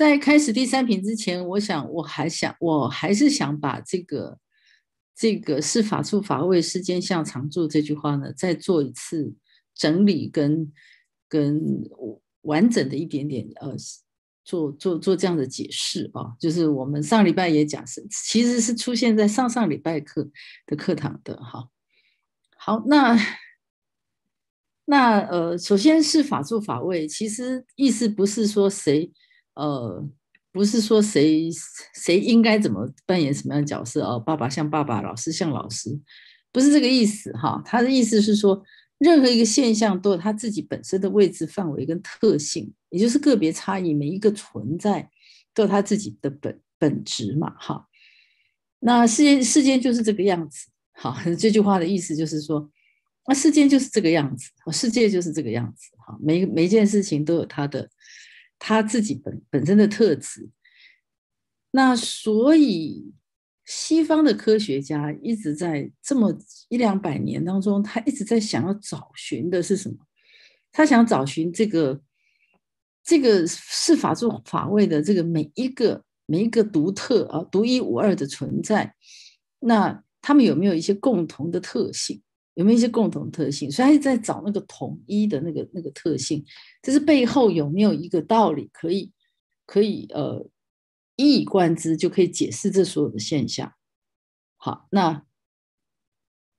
在开始第三品之前，我想，我还想，我还是想把这个“这个是法处法位，世间相常住”这句话呢，再做一次整理，跟跟完整的一点点，呃，做做做这样的解释啊。就是我们上礼拜也讲，是其实是出现在上上礼拜课的课堂的。哈，好，那那呃，首先是法住法位，其实意思不是说谁。呃，不是说谁谁应该怎么扮演什么样的角色哦，爸爸像爸爸，老师像老师，不是这个意思哈。他的意思是说，任何一个现象都有他自己本身的位置、范围跟特性，也就是个别差异，每一个存在都有他自己的本本质嘛哈。那世间世间就是这个样子。好，这句话的意思就是说，那世间就是这个样子，世界就是这个样子哈。每每一件事情都有它的。他自己本本身的特质，那所以西方的科学家一直在这么一两百年当中，他一直在想要找寻的是什么？他想找寻这个这个是法这种法位的这个每一个每一个独特啊独一无二的存在，那他们有没有一些共同的特性？有没有一些共同特性？所以他在找那个统一的那个那个特性，就是背后有没有一个道理可以可以呃一以贯之，就可以解释这所有的现象。好，那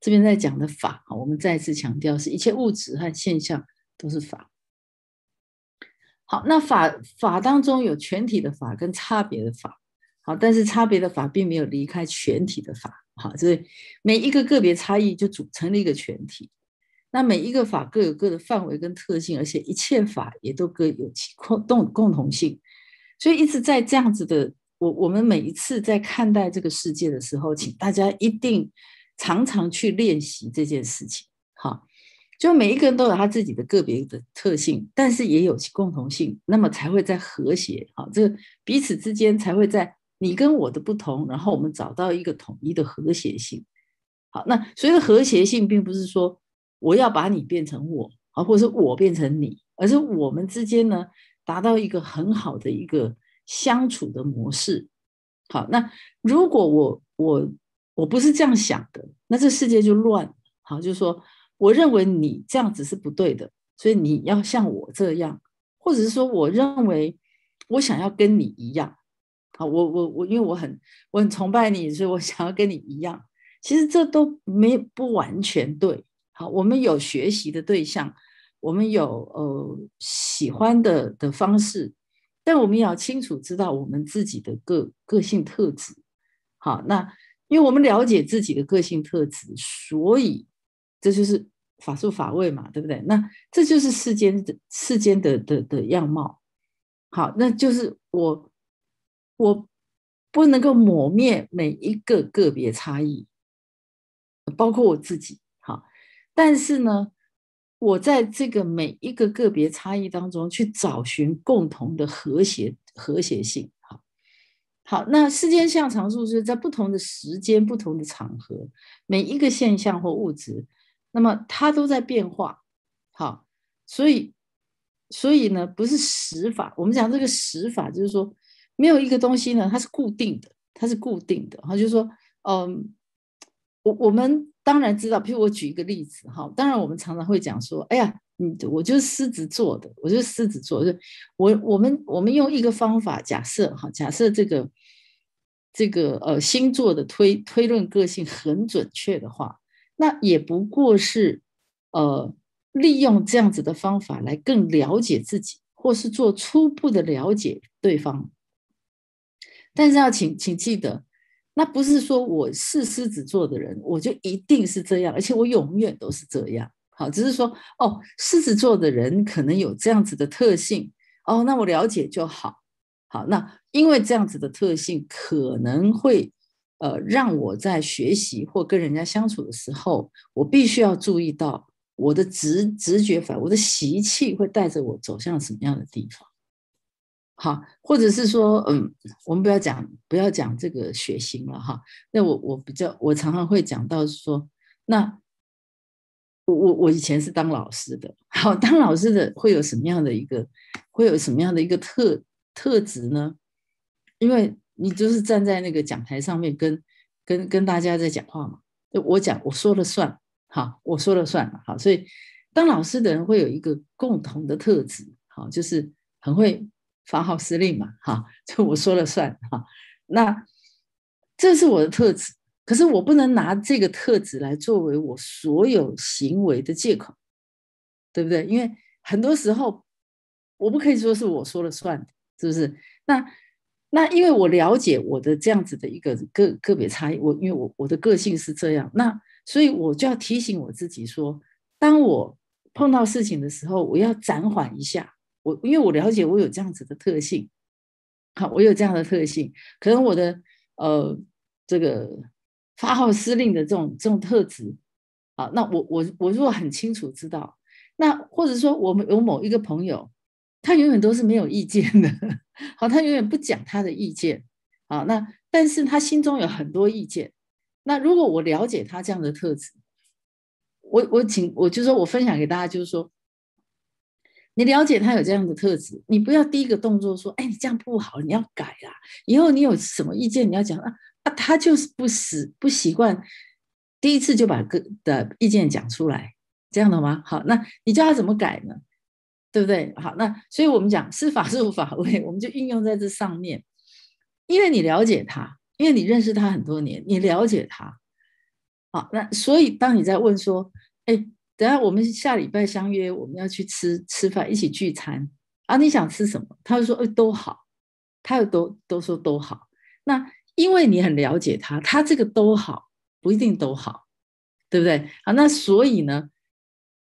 这边在讲的法，我们再次强调，是一切物质和现象都是法。好，那法法当中有全体的法跟差别的法。好，但是差别的法并没有离开全体的法。好，所以每一个个别差异就组成了一个全体。那每一个法各有各的范围跟特性，而且一切法也都各有其共共共同性。所以一直在这样子的。我我们每一次在看待这个世界的时候，请大家一定常常去练习这件事情。哈，就每一个人都有他自己的个别的特性，但是也有其共同性，那么才会在和谐。哈，这彼此之间才会在。你跟我的不同，然后我们找到一个统一的和谐性。好，那所谓的和谐性，并不是说我要把你变成我，啊，或者是我变成你，而是我们之间呢，达到一个很好的一个相处的模式。好，那如果我我我不是这样想的，那这世界就乱。好，就是说，我认为你这样子是不对的，所以你要像我这样，或者是说，我认为我想要跟你一样。好，我我我，因为我很我很崇拜你，所以我想要跟你一样。其实这都没不完全对。好，我们有学习的对象，我们有呃喜欢的的方式，但我们要清楚知道我们自己的个个性特质。好，那因为我们了解自己的个性特质，所以这就是法术法位嘛，对不对？那这就是世间的世间的的的样貌。好，那就是我。我不能够抹灭每一个个别差异，包括我自己，哈。但是呢，我在这个每一个个别差异当中去找寻共同的和谐和谐性，哈。好，那世间相常数是在不同的时间、不同的场合，每一个现象或物质，那么它都在变化，好。所以，所以呢，不是实法。我们讲这个实法，就是说。没有一个东西呢，它是固定的，它是固定的哈，就是说，嗯，我我们当然知道，譬如我举一个例子哈，当然我们常常会讲说，哎呀，你我就是狮子座的，我就是狮子座，就我我们我们用一个方法假设哈，假设这个这个呃星座的推推论个性很准确的话，那也不过是呃利用这样子的方法来更了解自己，或是做初步的了解对方。但是要请请记得，那不是说我是狮子座的人，我就一定是这样，而且我永远都是这样。好，只是说哦，狮子座的人可能有这样子的特性哦，那我了解就好。好，那因为这样子的特性，可能会呃让我在学习或跟人家相处的时候，我必须要注意到我的直直觉反，我的习气会带着我走向什么样的地方。好，或者是说，嗯，我们不要讲，不要讲这个血型了哈。那我我比较，我常常会讲到说，那我我我以前是当老师的，好，当老师的会有什么样的一个，会有什么样的一个特特质呢？因为你就是站在那个讲台上面，跟跟跟大家在讲话嘛，就我讲，我说了算，好，我说了算了，好，所以当老师的人会有一个共同的特质，好，就是很会。发号施令嘛，哈，就我说了算哈。那这是我的特质，可是我不能拿这个特质来作为我所有行为的借口，对不对？因为很多时候我不可以说是我说了算，是不是？那那因为我了解我的这样子的一个个个别差异，我因为我我的个性是这样，那所以我就要提醒我自己说，当我碰到事情的时候，我要暂缓一下。我因为我了解，我有这样子的特性，好，我有这样的特性，可能我的呃这个发号施令的这种这种特质，好，那我我我如果很清楚知道，那或者说我们有某一个朋友，他永远都是没有意见的，好，他永远不讲他的意见，好，那但是他心中有很多意见，那如果我了解他这样的特质，我我请我就说我分享给大家，就是说。你了解他有这样的特质，你不要第一个动作说：“哎，你这样不好，你要改啦。”以后你有什么意见，你要讲啊，啊，他就是不习不习惯，第一次就把个的意见讲出来，这样的吗？好，那你叫他怎么改呢？对不对？好，那所以我们讲是法术法位，我们就运用在这上面，因为你了解他，因为你认识他很多年，你了解他。好，那所以当你在问说：“哎。”等下我们下礼拜相约，我们要去吃吃饭，一起聚餐啊！你想吃什么？他会说，哎，都好。他又都都说都好。那因为你很了解他，他这个都好不一定都好，对不对？啊，那所以呢，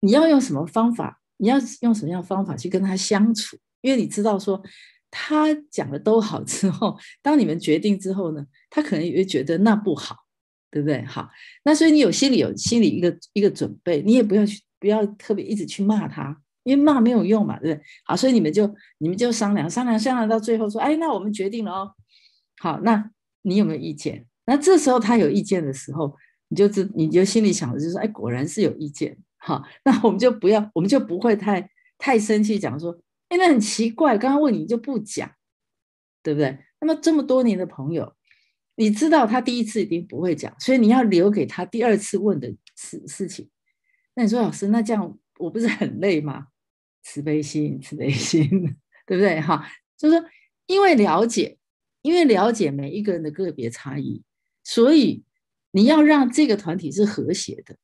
你要用什么方法？你要用什么样的方法去跟他相处？因为你知道说他讲的都好之后，当你们决定之后呢，他可能也会觉得那不好。对不对？好，那所以你有心里有心里一个一个准备，你也不要去不要特别一直去骂他，因为骂没有用嘛，对不对？好，所以你们就你们就商量商量商量到最后说，哎，那我们决定了哦。好，那你有没有意见？那这时候他有意见的时候，你就知你就心里想的就是哎，果然是有意见。好，那我们就不要我们就不会太太生气，讲说，哎，那很奇怪，刚刚问你就不讲，对不对？那么这么多年的朋友。你知道他第一次一定不会讲，所以你要留给他第二次问的事事情。那你说老师，那这样我不是很累吗？慈悲心，慈悲心，对不对？哈，就是说，因为了解，因为了解每一个人的个别差异，所以你要让这个团体是和谐的。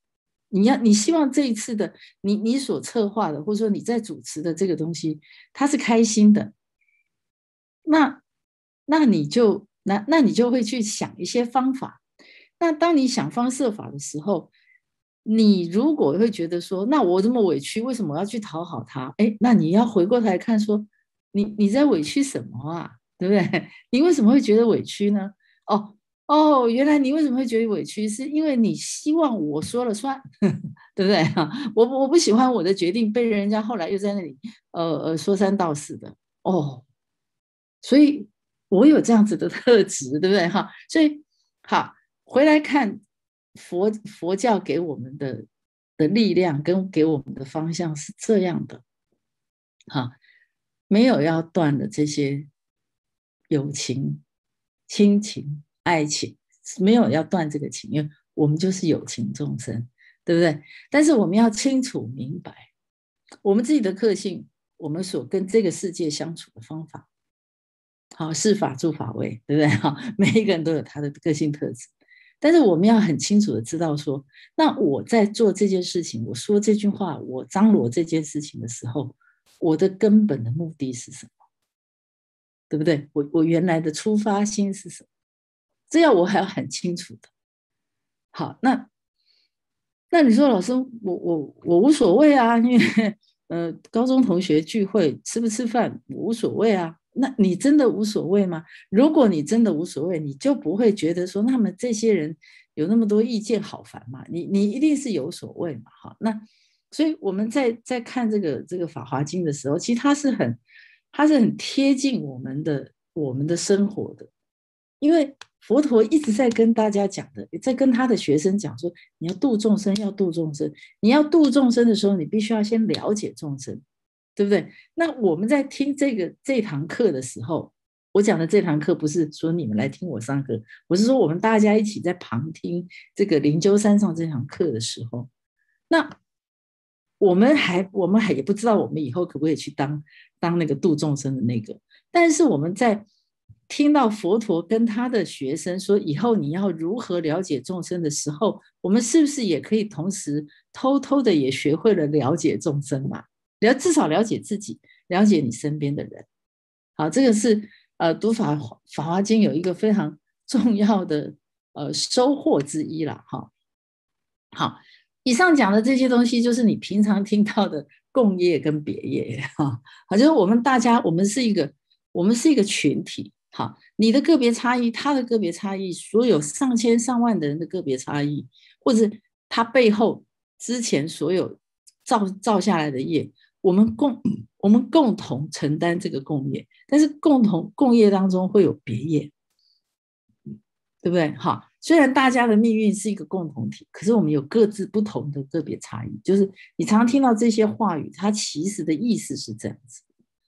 你要，你希望这一次的你，你所策划的，或者说你在主持的这个东西，他是开心的。那，那你就。那，那你就会去想一些方法。那当你想方设法的时候，你如果会觉得说，那我这么委屈，为什么要去讨好他？哎，那你要回过头来看，说你你在委屈什么啊？对不对？你为什么会觉得委屈呢？哦哦，原来你为什么会觉得委屈，是因为你希望我说了算，对不对？哈，我我不喜欢我的决定被人家后来又在那里呃呃说三道四的。哦，所以。我有这样子的特质，对不对？哈，所以好回来看佛佛教给我们的的力量跟给我们的方向是这样的，哈，没有要断的这些友情、亲情、爱情，没有要断这个情，因为我们就是友情众生，对不对？但是我们要清楚明白我们自己的个性，我们所跟这个世界相处的方法。好，是法住法位，对不对？哈，每一个人都有他的个性特质，但是我们要很清楚的知道，说那我在做这件事情，我说这句话，我张罗这件事情的时候，我的根本的目的是什么？对不对？我我原来的出发心是什么？这样我还要很清楚的。好，那那你说，老师，我我我无所谓啊，因为呃，高中同学聚会吃不吃饭无所谓啊。那你真的无所谓吗？如果你真的无所谓，你就不会觉得说，那么这些人有那么多意见好烦嘛？你你一定是有所谓嘛？哈，那所以我们在在看这个这个《法华经》的时候，其实它是很它是很贴近我们的我们的生活的，因为佛陀一直在跟大家讲的，在跟他的学生讲说，你要度众生，要度众生，你要度众生的时候，你必须要先了解众生。对不对？那我们在听这个这堂课的时候，我讲的这堂课不是说你们来听我上课，我是说我们大家一起在旁听这个灵鹫山上这堂课的时候，那我们还我们还也不知道我们以后可不可以去当当那个度众生的那个，但是我们在听到佛陀跟他的学生说以后你要如何了解众生的时候，我们是不是也可以同时偷偷的也学会了了解众生嘛？了至少了解自己，了解你身边的人，好，这个是呃读法法华经有一个非常 重要的呃收获之一了哈。好，以上讲的这些东西就是你平常听到的共业跟别业哈，好像我们大家我们是一个我们是一个群体哈，你的个别差异，他的个别差异，所有上千上万的人的个别差异，或者他背后之前所有造造下来的业。我们共，我们共同承担这个共业，但是共同共业当中会有别业，对不对？好，虽然大家的命运是一个共同体，可是我们有各自不同的个别差异。就是你常听到这些话语，它其实的意思是这样子。